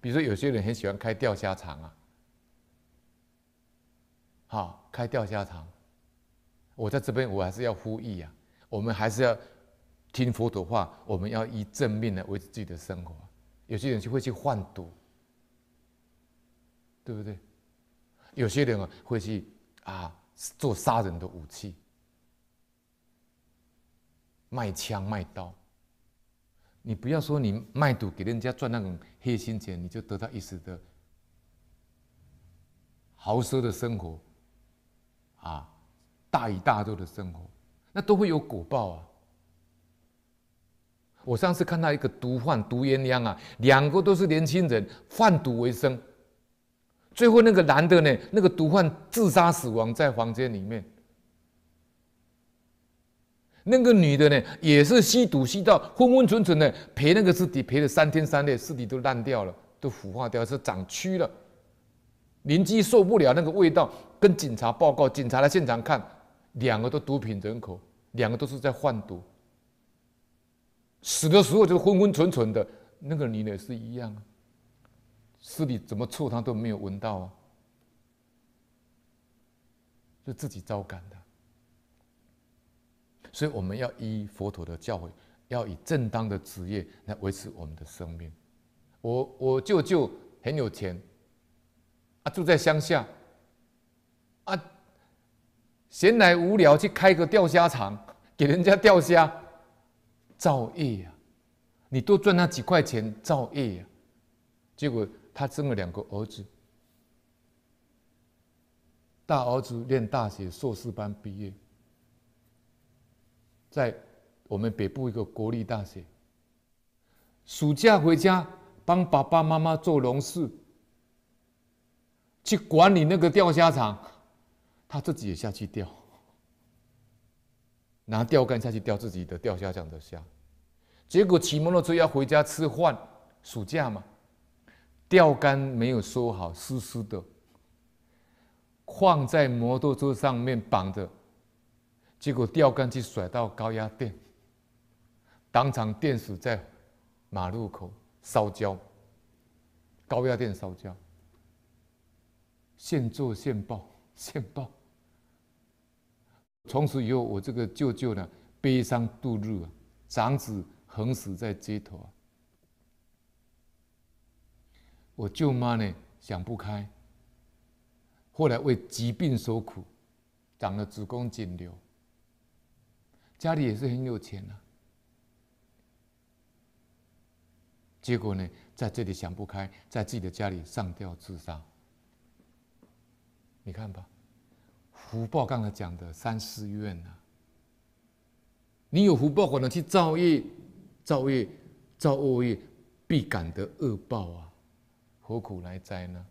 比如说，有些人很喜欢开钓虾场啊，好，开钓虾场。我在这边，我还是要呼吁啊，我们还是要听佛陀话，我们要以正面的维持自己的生活。有些人就会去换赌，对不对？有些人啊，会去啊做杀人的武器，卖枪卖刀。你不要说你卖毒给人家赚那种黑心钱，你就得到一时的豪奢的生活，啊，大鱼大肉的生活，那都会有果报啊！我上次看到一个毒贩毒鸳鸯啊，两个都是年轻人，贩毒为生，最后那个男的呢，那个毒贩自杀死亡在房间里面。那个女的呢，也是吸毒吸到昏昏沉沉的，陪那个尸体陪了三天三夜，尸体都烂掉了，都腐化掉，是长蛆了。邻居受不了那个味道，跟警察报告，警察来现场看，两个都毒品人口，两个都是在换毒。死的时候就昏昏沉沉的，那个女的是一样啊，尸体怎么臭她都没有闻到啊，是自己招赶的。所以我们要依佛陀的教诲，要以正当的职业来维持我们的生命。我我舅舅很有钱，啊，住在乡下，啊，闲来无聊去开个钓虾场，给人家钓虾，造业呀！你多赚那几块钱，造业呀！结果他生了两个儿子，大儿子念大学，硕士班毕业。在我们北部一个国立大学，暑假回家帮爸爸妈妈做农事，去管理那个钓虾场，他自己也下去钓，拿钓竿下去钓自己的钓虾场的虾，结果骑摩托车要回家吃饭，暑假嘛，钓竿没有收好，湿湿的，放在摩托车上面绑着。结果吊杆就甩到高压电，当场电死在马路口，烧焦。高压电烧焦，现做现报，现报。从此以后，我这个舅舅呢，悲伤度日啊；长子横死在街头啊。我舅妈呢，想不开，后来为疾病所苦，长了子宫颈瘤。家里也是很有钱啊，结果呢，在这里想不开，在自己的家里上吊自杀。你看吧，福报刚才讲的三思怨啊，你有福报，可能去造业、造业、造恶业，必感得恶报啊，何苦来哉呢？